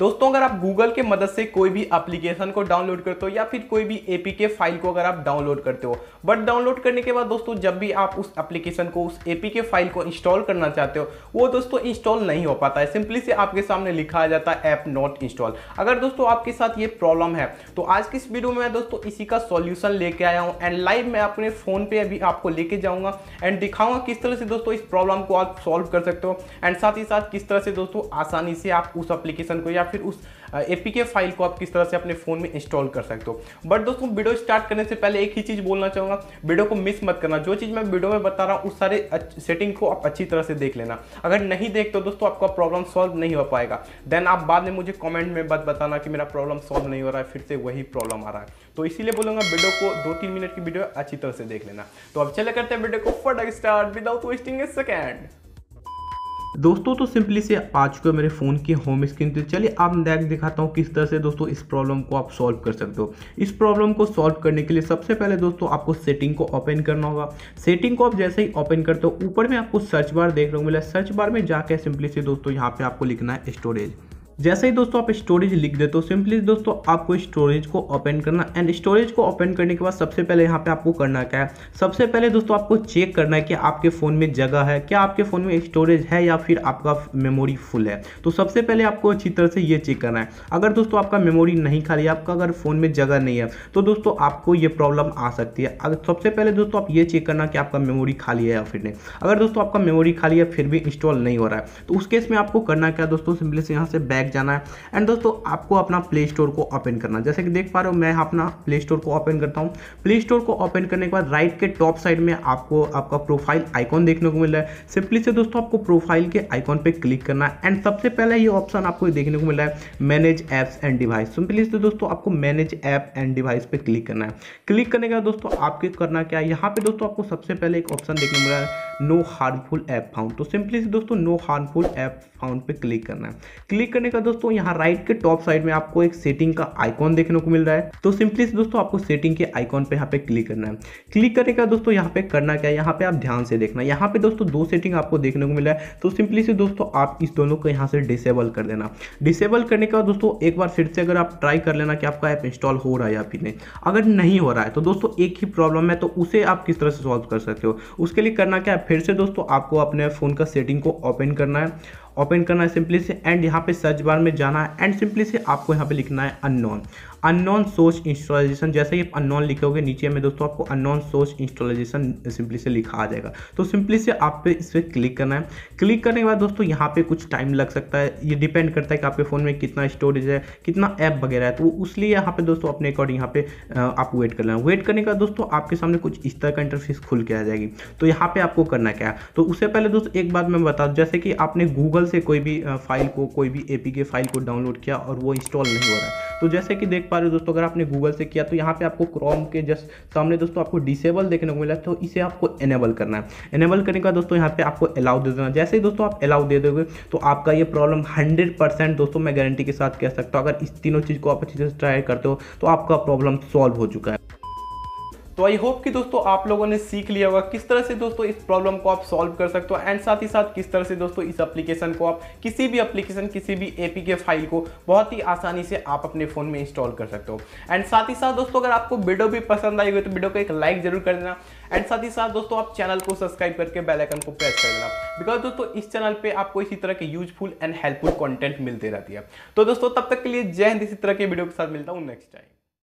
दोस्तों अगर आप गूगल के मदद से कोई भी एप्लीकेशन को डाउनलोड करते हो या फिर कोई भी एपीके फाइल को अगर आप डाउनलोड करते हो बट डाउनलोड करने के बाद दोस्तों जब भी आप उस एप्लीकेशन को उस एपीके फाइल को इंस्टॉल करना चाहते हो वो दोस्तों इंस्टॉल नहीं हो पाता है सिंपली से आपके सामने लिखा जाता है ऐप नॉट इंस्टॉल अगर दोस्तों आपके साथ ये प्रॉब्लम है तो आज की इस वीडियो में मैं दोस्तों इसी का सॉल्यूशन लेके आया हूँ एंड लाइव मैं अपने फ़ोन पे अभी आपको लेके जाऊंगा एंड दिखाऊंगा किस तरह से दोस्तों इस प्रॉब्लम को आप सॉल्व कर सकते हो एंड साथ ही साथ किस तरह से दोस्तों आसानी से आप उस एप्लीकेशन को या फिर उस एपीके फाइल को आप किस तरह से अपने फ़ोन में इंस्टॉल कर सकते हो बट दोस्तों वीडियो स्टार्ट करने से पहले एक ही चीज़ बोलना चाहूंगा वीडियो को मिस मत करना जो चीज़ मैं वीडियो में बता रहा हूँ उस सारे सेटिंग को आप अच्छी तरह से देख लेना अगर नहीं देखते हो दोस्तों आपका प्रॉब्लम सॉल्व नहीं हो पाएगा देन आप बाद में मुझे कॉमेंट में बात बताना कि मेरा प्रॉब्लम सॉल्व नहीं हो रहा है फिर से वही प्रॉब्लम आ रहा है तो इसीलिए बोलूंगा वीडियो को दो तीन मिनट की वीडियो अच्छी तरह से देख लेना तो अब चले करते हैं वीडियो को फटाक start without wasting a second दोस्तों तो सिंपली से आ चुका मेरे फ़ोन की होम स्क्रीन पे चलिए आप नेक्स्ट दिखाता हूँ किस तरह से दोस्तों इस प्रॉब्लम को आप सॉल्व कर सकते हो इस प्रॉब्लम को सॉल्व करने के लिए सबसे पहले दोस्तों आपको सेटिंग को ओपन करना होगा सेटिंग को आप जैसे ही ओपन करते हो ऊपर में आपको सर्च बार देख रहे हो मिला सर्च बार में जाकर सिंपली से दोस्तों यहाँ पर आपको लिखना है स्टोरेज जैसे ही दोस्तों आप स्टोरेज लिख देते हो सिंपली दोस्तों आपको स्टोरेज को ओपन करना एंड स्टोरेज को ओपन करने के बाद सबसे पहले यहाँ पे आपको करना क्या है सबसे पहले दोस्तों आपको चेक करना है कि आपके फ़ोन में जगह है क्या आपके फ़ोन में स्टोरेज है या फिर आपका मेमोरी फुल है तो सबसे पहले आपको अच्छी तरह से ये चेक करना है अगर दोस्तों आपका मेमोरी नहीं खाली आपका अगर फ़ोन में जगह नहीं है तो दोस्तों आपको ये प्रॉब्लम आ सकती है अगर सबसे पहले दोस्तों आप ये चेक करना कि आपका मेमोरी खाली है या फिर नहीं अगर दोस्तों आपका मेमोरी खाली है फिर भी इंस्टॉल नहीं हो रहा है तो उस केस में आपको करना क्या दोस्तों सिंपली से यहाँ से बैक बैक जाना है एंड दोस्तों आपको अपना प्ले स्टोर को ओपन करना जैसे कि देख पा रहे हो मैं अपना प्ले स्टोर को ओपन करता हूँ प्ले स्टोर को ओपन करने के बाद राइट के टॉप साइड में आपको आपका प्रोफाइल आइकॉन देखने को मिल रहा है सिंपली से दोस्तों आपको प्रोफाइल के आइकॉन पर क्लिक करना है एंड सबसे पहले ये ऑप्शन आपको देखने को मिल रहा है manage apps and device simply से दोस्तों आपको मैनेज ऐप एंड डिवाइस पर क्लिक करना है क्लिक करने के बाद दोस्तों आपके करना क्या है यहाँ पे दोस्तों आपको सबसे पहले एक ऑप्शन देखने को मिल रहा है नो हार्मफुल ऐप फाउंड तो सिंपली से दोस्तों नो हार्मफुल ऐप फाउंड पे क्लिक करना है क्लिक करने का दोस्तों यहाँ राइट के टॉप साइड में आपको एक सेटिंग का आइकॉन देखने को मिल रहा है तो सिंपली से दोस्तों आपको सेटिंग के आइकॉन पे यहाँ पे क्लिक करना है क्लिक करने का दोस्तों यहाँ पे करना क्या है यहाँ पे आप ध्यान से देखना है यहाँ पे दोस्तों दो सेटिंग आपको देखने को मिला है तो सिंपली से दोस्तों आप इस दोनों को यहाँ से डिसेबल कर देना डिसेबल करने का दोस्तों एक बार फिर से अगर आप ट्राई कर लेना कि आपका ऐप इंस्टॉल हो रहा है या फिर नहीं अगर नहीं हो रहा है तो दोस्तों एक ही प्रॉब्लम है तो उसे आप किस तरह से सॉल्व कर सकते हो उसके लिए करना क्या है फिर से दोस्तों आपको अपने फ़ोन का सेटिंग को ओपन करना है ओपन करना है सिंपली से एंड यहाँ पे सर्च बार में जाना है एंड सिंपली से आपको यहाँ पे लिखना है अननोन अननोन सोर्स इंस्टॉलाइजेशन जैसे ही अननोन लिखोगे नीचे में दोस्तों आपको अननोन सोर्स इंस्टॉलाइजेशन सिंपली से लिखा आ जाएगा तो सिंपली से आप पे इस पर क्लिक करना है क्लिक करने के बाद दोस्तों यहाँ पे कुछ टाइम लग सकता है ये डिपेंड करता है कि आपके फ़ोन में कितना स्टोरेज है कितना ऐप वगैरह है तो उस लिए यहाँ पे दोस्तों अपने अकॉर्डिंग यहाँ पे आप वेट करना है वेट करने का दोस्तों आपके सामने कुछ इस तरह का इंटरफेस खुल के आ जाएगी तो यहाँ पर आपको करना क्या है तो उससे पहले दोस्तों एक बात मैं बता दूँ जैसे कि आपने गूगल से कोई भी फाइल को कोई भी ए फाइल को डाउनलोड किया और वो इंस्टॉल नहीं हो रहा है तो जैसे कि देख पा रहे हो दोस्तों अगर आपने गूगल से किया तो यहाँ पे आपको क्रोम के जस्ट सामने दोस्तों आपको डिसेबल देखने को मिला तो इसे आपको एनेबल करना है एनेबल करने का दोस्तों यहाँ पे आपको अलाउ दे देना जैसे ही दोस्तों आप अलाउ दे दोगे तो आपका ये प्रॉब्लम हंड्रेड दोस्तों मैं गारंटी के साथ कह सकता हूँ अगर इस तीनों चीज़ को आप अच्छे से ट्राई करते हो तो आपका प्रॉब्लम सॉल्व हो चुका है तो आई होप कि दोस्तों आप लोगों ने सीख लिया होगा किस तरह से दोस्तों इस प्रॉब्लम को आप सॉल्व कर सकते हो एंड साथ ही साथ किस तरह से दोस्तों इस एप्लीकेशन को आप किसी भी एप्लीकेशन किसी भी एपीके फाइल को बहुत ही आसानी से आप अपने फ़ोन में इंस्टॉल कर सकते हो एंड साथ ही साथ दोस्तों अगर आपको वीडियो भी पसंद आई हुई तो वीडियो को एक लाइक जरूर कर देना एंड साथ ही साथ दोस्तों आप चैनल को सब्सक्राइब करके बेलाइकन को प्रेस कर देना बिकॉज दोस्तों इस चैनल पर आपको इसी तरह के यूजफुल एंड हेल्पफुल कॉन्टेंट मिलते रहती है तो दोस्तों तब तक के लिए जय हिंद इसी तरह के वीडियो के साथ मिलता हूँ नेक्स्ट टाइम